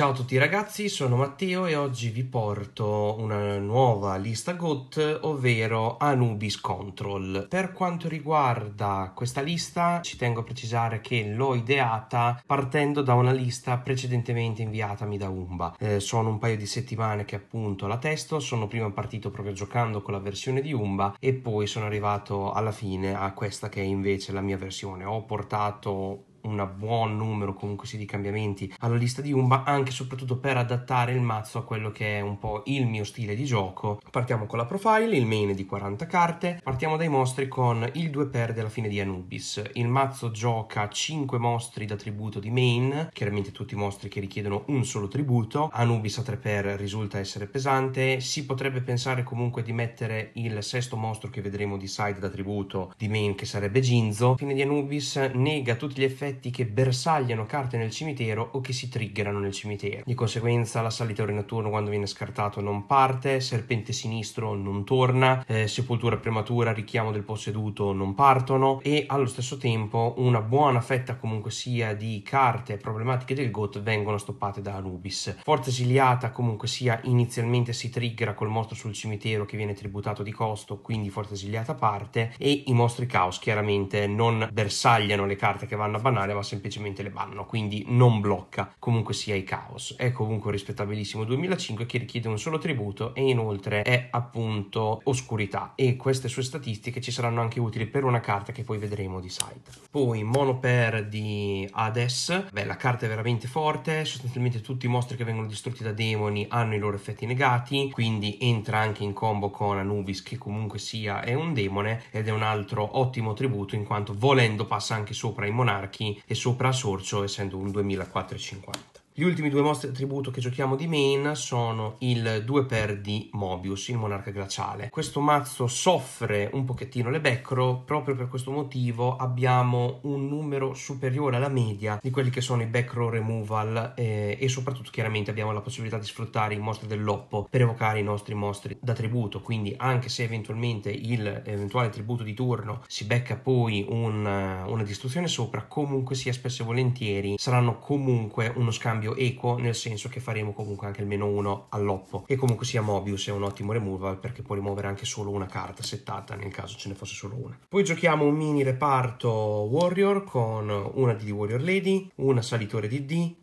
Ciao a tutti ragazzi, sono Matteo e oggi vi porto una nuova lista GOT, ovvero Anubis Control. Per quanto riguarda questa lista, ci tengo a precisare che l'ho ideata partendo da una lista precedentemente inviatami da Umba. Eh, sono un paio di settimane che appunto la testo, sono prima partito proprio giocando con la versione di Umba e poi sono arrivato alla fine a questa che è invece la mia versione. Ho portato un buon numero comunque sì di cambiamenti alla lista di Umba anche e soprattutto per adattare il mazzo a quello che è un po' il mio stile di gioco partiamo con la profile il main di 40 carte partiamo dai mostri con il 2 per della fine di Anubis il mazzo gioca 5 mostri da tributo di main chiaramente tutti i mostri che richiedono un solo tributo Anubis a 3 per risulta essere pesante si potrebbe pensare comunque di mettere il sesto mostro che vedremo di side da tributo di main che sarebbe Ginzo fine di Anubis nega tutti gli effetti insetti che bersagliano carte nel cimitero o che si triggerano nel cimitero. Di conseguenza l'assalitore notturno quando viene scartato non parte, serpente sinistro non torna, eh, sepoltura prematura, richiamo del posseduto non partono e allo stesso tempo una buona fetta comunque sia di carte problematiche del GOT vengono stoppate da Anubis. Forza esiliata comunque sia inizialmente si triggera col mostro sul cimitero che viene tributato di costo, quindi forza esiliata parte e i mostri caos chiaramente non bersagliano le carte che vanno a banare funzionare ma semplicemente le banno, quindi non blocca comunque sia i caos. È comunque un rispettabilissimo 2005 che richiede un solo tributo e inoltre è appunto oscurità e queste sue statistiche ci saranno anche utili per una carta che poi vedremo di side. Poi monopair di Hades, beh la carta è veramente forte, sostanzialmente tutti i mostri che vengono distrutti da demoni hanno i loro effetti negati, quindi entra anche in combo con Anubis che comunque sia è un demone ed è un altro ottimo tributo in quanto volendo passa anche sopra i monarchi e sopra a Sorcio essendo un 2450 gli ultimi due mostri a tributo che giochiamo di main sono il 2x di Mobius, il monarca glaciale. Questo mazzo soffre un pochettino le backrow, proprio per questo motivo abbiamo un numero superiore alla media di quelli che sono i backrow removal eh, e soprattutto chiaramente abbiamo la possibilità di sfruttare i mostri dell'oppo per evocare i nostri mostri da tributo, quindi anche se eventualmente il eventuale tributo di turno si becca poi un, una distruzione sopra, comunque sia spesso e volentieri saranno comunque uno scambio taglio equo nel senso che faremo comunque anche il meno 1 all'oppo e comunque sia Mobius è un ottimo removal perché può rimuovere anche solo una carta settata nel caso ce ne fosse solo una poi giochiamo un mini reparto Warrior con una di Warrior Lady una Salitore D,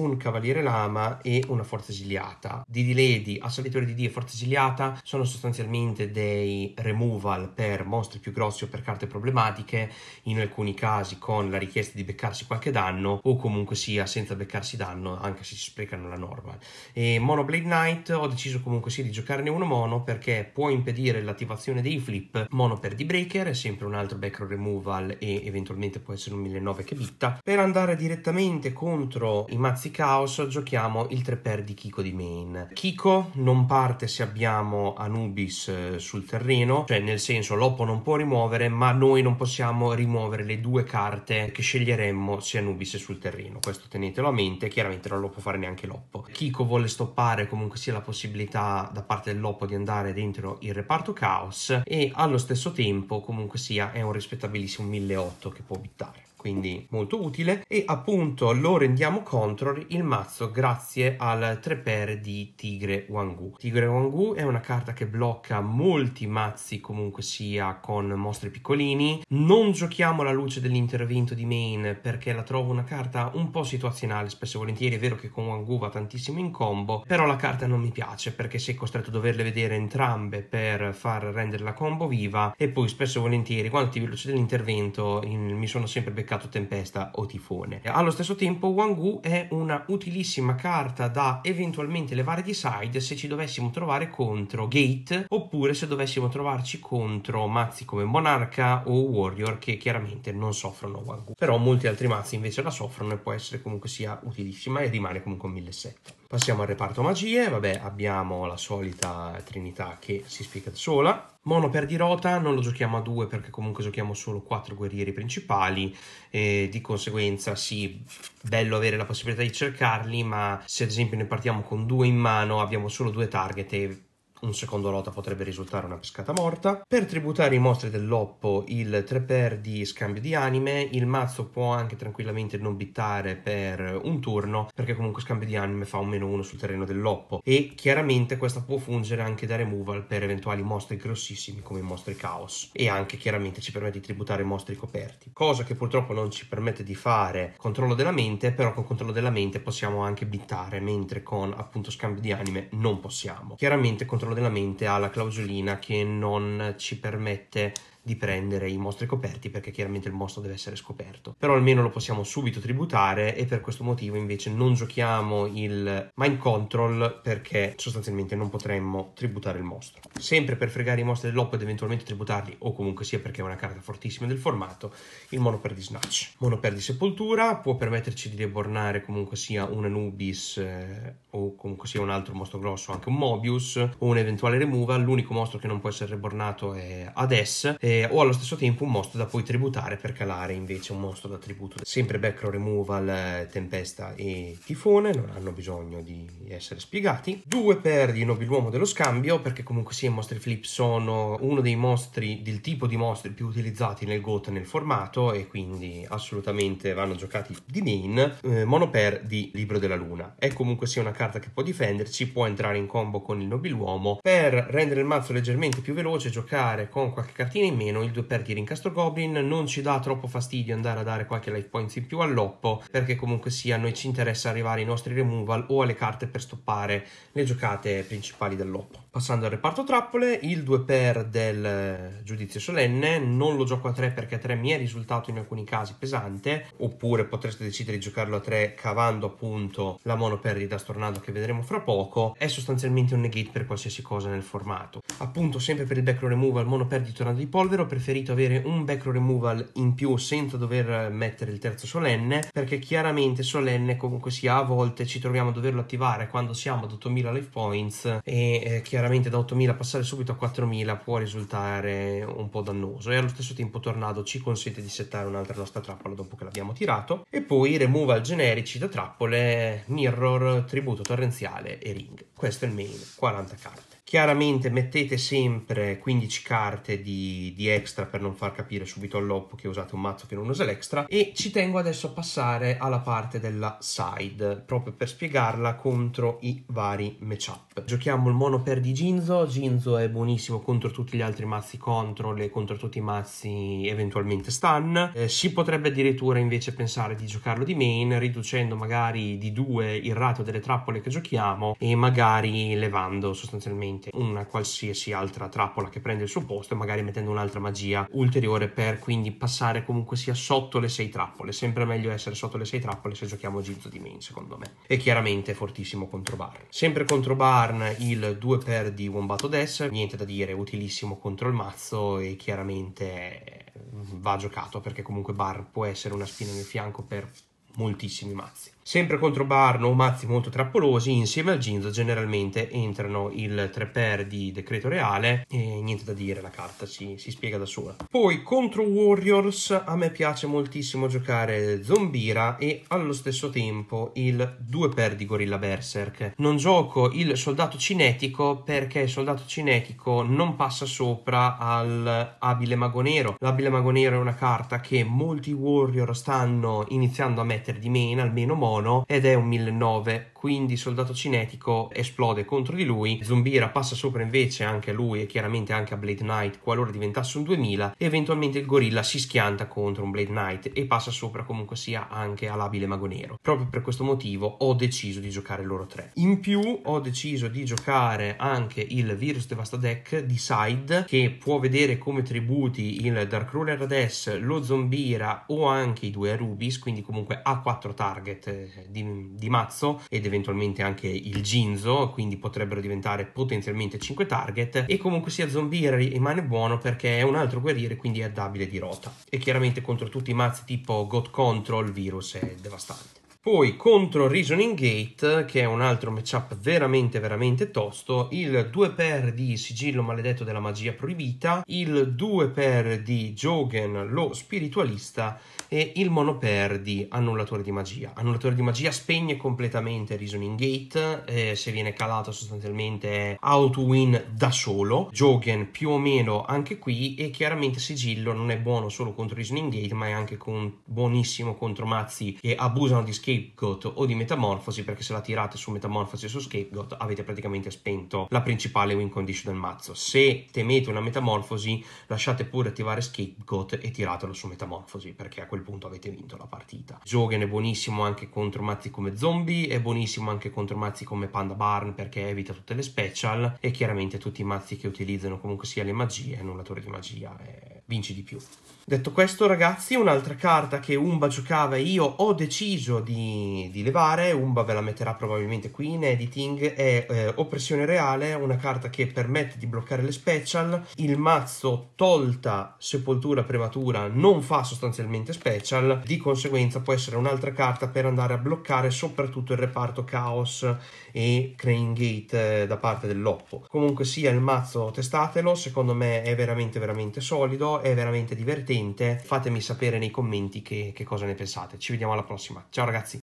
un cavaliere lama e una forza esiliata. DD Lady, di D e forza esiliata sono sostanzialmente dei removal per mostri più grossi o per carte problematiche, in alcuni casi con la richiesta di beccarsi qualche danno o comunque sia senza beccarsi danno, anche se si sprecano la normal. E Mono Blade Knight ho deciso comunque sì di giocarne uno mono perché può impedire l'attivazione dei flip mono per D-Breaker, è sempre un altro backrow removal e eventualmente può essere un 1009 che bitta. Per andare direttamente contro i mazzi Plastic House giochiamo il 3x di Kiko di main. Kiko non parte se abbiamo Anubis eh, sul terreno, cioè nel senso Loppo non può rimuovere, ma noi non possiamo rimuovere le due carte che sceglieremmo se Anubis è sul terreno. Questo tenetelo a mente, chiaramente non lo può fare neanche Loppo. Kiko vuole stoppare comunque sia la possibilità da parte dell'Oppo di andare dentro il reparto Caos e allo stesso tempo comunque sia è un rispettabilissimo 1.8 che può bittare quindi molto utile e appunto lo rendiamo contro il mazzo grazie al 3x di Tigre Wangu. Tigre Wangu è una carta che blocca molti mazzi comunque sia con mostri piccolini, non giochiamo la luce dell'intervento di main perché la trovo una carta un po' situazionale spesso e volentieri, è vero che con Wangu va tantissimo in combo, però la carta non mi piace perché sei costretto a doverle vedere entrambe per far rendere la combo viva e poi spesso e volentieri quando ti veloce dell'intervento in, mi sono sempre beccato mercato tempesta o tifone. Allo stesso tempo Wangu è una utilissima carta da eventualmente levare di side se ci dovessimo trovare contro Gate oppure se dovessimo trovarci contro mazzi come Monarca o Warrior che chiaramente non soffrono Wangu. Però molti altri mazzi invece la soffrono e può essere comunque sia utilissima e rimane comunque un 1700. Passiamo al reparto magie, vabbè abbiamo la solita trinità che si spiega da sola. Mono perdi rota, non lo giochiamo a due perché comunque giochiamo solo quattro guerrieri principali e di conseguenza sì, bello avere la possibilità di cercarli ma se ad esempio ne partiamo con due in mano abbiamo solo due target e un secondo lota potrebbe risultare una pescata morta. Per tributare i mostri dell'Oppo il 3 per di scambio di anime, il mazzo può anche tranquillamente non bittare per un turno, perché comunque scambio di anime fa un meno uno sul terreno dell'Oppo. E chiaramente questa può fungere anche da removal per eventuali mostri grossissimi come i mostri caos. E anche chiaramente ci permette di tributare mostri coperti. Cosa che purtroppo non ci permette di fare controllo della mente, però con controllo della mente possiamo anche bittare, mentre con appunto scambio di anime non possiamo. Chiaramente controllo della ha la clausolina che non ci permette di prendere i mostri coperti perché chiaramente il mostro deve essere scoperto. Però almeno lo possiamo subito tributare e per questo motivo invece non giochiamo il mind control perché sostanzialmente non potremmo tributare il mostro. Sempre per fregare i mostri dell'op ed eventualmente tributarli o comunque sia perché è una carta fortissima del formato, il monoper di Snatch. Monoper di Sepoltura può permetterci di ribornare comunque sia un Anubis eh, o comunque sia un altro mostro grosso, anche un Mobius o un eventuale removal. L'unico mostro che non può essere rebornato è Ades E eh, o allo stesso tempo un mostro da poi tributare per calare invece un mostro da tributo. Sempre backrow removal, eh, tempesta e tifone, non hanno bisogno di essere spiegati. Due per di nobiluomo dello scambio, perché comunque sia i mostri flip sono uno dei mostri, del tipo di mostri più utilizzati nel GOT nel formato e quindi assolutamente vanno giocati di main. Eh, mono per di Libro della Luna. È comunque sia una carta che può difenderci, può entrare in combo con il nobiluomo per rendere il mazzo leggermente più veloce, giocare con qualche cartina in meno meno il 2 per di rincastro goblin non ci dà troppo fastidio andare a dare qualche life points in più all'oppo perché comunque sia noi ci interessa arrivare ai nostri removal o alle carte per stoppare le giocate principali dell'oppo passando al reparto trappole il 2 per del eh, giudizio solenne non lo gioco a 3 perché a 3 mi è risultato in alcuni casi pesante oppure potreste decidere di giocarlo a 3 cavando appunto la mono per di stornado che vedremo fra poco è sostanzialmente un negate per qualsiasi cosa nel formato appunto sempre per il backrow removal mono per di tornado di polvere ovvero preferito avere un back removal in più senza dover mettere il terzo solenne perché chiaramente solenne comunque sia a volte ci troviamo a doverlo attivare quando siamo ad 8000 life points e eh, chiaramente da 8000 passare subito a 4000 può risultare un po' dannoso e allo stesso tempo tornado ci consente di settare un'altra nostra trappola dopo che l'abbiamo tirato e poi removal generici da trappole mirror tributo torrenziale e ring questo è il main, 40 carte. Chiaramente mettete sempre 15 carte di, di, extra per non far capire subito all'oppo che usate un mazzo che non usa l'extra e ci tengo adesso a passare alla parte della side proprio per spiegarla contro i vari matchup. Giochiamo il mono per di Ginzo, Ginzo è buonissimo contro tutti gli altri mazzi control e contro tutti i mazzi eventualmente stun, eh, si potrebbe addirittura invece pensare di giocarlo di main riducendo magari di due il rato delle trappole che giochiamo e magari magari levando sostanzialmente una qualsiasi altra trappola che prende il suo posto e magari mettendo un'altra magia ulteriore per quindi passare comunque sia sotto le sei trappole. Sempre meglio essere sotto le sei trappole se giochiamo Gizzo di main, secondo me. E chiaramente fortissimo contro Barn. Sempre contro Barn il 2 per di Wombato Death, niente da dire, utilissimo contro il mazzo e chiaramente va giocato perché comunque Barn può essere una spina nel fianco per moltissimi mazzi. Sempre contro Barno, mazzi molto trappolosi, insieme al Ginzo generalmente entrano il 3x di Decreto Reale e niente da dire, la carta si, si spiega da sola. Poi contro Warriors a me piace moltissimo giocare Zombira e allo stesso tempo il 2x di Gorilla Berserk. Non gioco il Soldato Cinetico perché il Soldato Cinetico non passa sopra al Abile Mago Nero. L'Abile Mago Nero è una carta che molti Warrior stanno iniziando a mettere di mena, almeno molto ed è un 1009 quindi Soldato Cinetico esplode contro di lui, Zombira passa sopra invece anche a lui e chiaramente anche a Blade Knight qualora diventasse un 2000 e eventualmente il gorilla si schianta contro un Blade Knight e passa sopra comunque sia anche all'abile mago nero. Proprio per questo motivo ho deciso di giocare loro tre. In più ho deciso di giocare anche il Virus Devasta Deck di Side che può vedere come tributi il Dark Darkruller Hades, lo Zombira o anche i due Rubis, quindi comunque ha quattro target eh, di, di mazzo ed eventualmente eventualmente anche il Ginzo, quindi potrebbero diventare potenzialmente 5 target e comunque sia zombie rimane buono perché è un altro guerriere quindi è addabile di rota e chiaramente contro tutti i mazzi tipo God Control il Virus è devastante. Poi contro Reasoning Gate, che è un altro matchup veramente veramente tosto, il 2x di Sigillo Maledetto della Magia Proibita, il 2x di Jogen lo Spiritualista e il monoper di Annullatore di Magia. Annullatore di Magia spegne completamente Reasoning Gate, eh, se viene calato sostanzialmente è out win da solo, Jogen più o meno anche qui e chiaramente Sigillo non è buono solo contro Reasoning Gate ma è anche con, buonissimo contro mazzi che abusano di scherzo Scapegoat o di Metamorfosi perché se la tirate su Metamorfosi e su Scapegoat avete praticamente spento la principale win condition del mazzo. Se temete una Metamorfosi lasciate pure attivare Scapegoat e tiratelo su Metamorfosi perché a quel punto avete vinto la partita. Jogen è buonissimo anche contro mazzi come Zombie, è buonissimo anche contro mazzi come Panda Barn perché evita tutte le special e chiaramente tutti i mazzi che utilizzano comunque sia le magie, annullatore di magia è vinci di più. Detto questo, ragazzi, un'altra carta che Umba giocava e io ho deciso di, di, levare, Umba ve la metterà probabilmente qui in editing, è eh, Oppressione Reale, una carta che permette di bloccare le special. Il mazzo tolta Sepoltura Prematura non fa sostanzialmente special, di conseguenza può essere un'altra carta per andare a bloccare soprattutto il reparto Chaos e Crane Gate eh, da parte dell'Oppo. Comunque sia, il mazzo testatelo, secondo me è veramente veramente solido, è veramente divertente. Fatemi sapere nei commenti che, che cosa ne pensate. Ci vediamo alla prossima. Ciao ragazzi!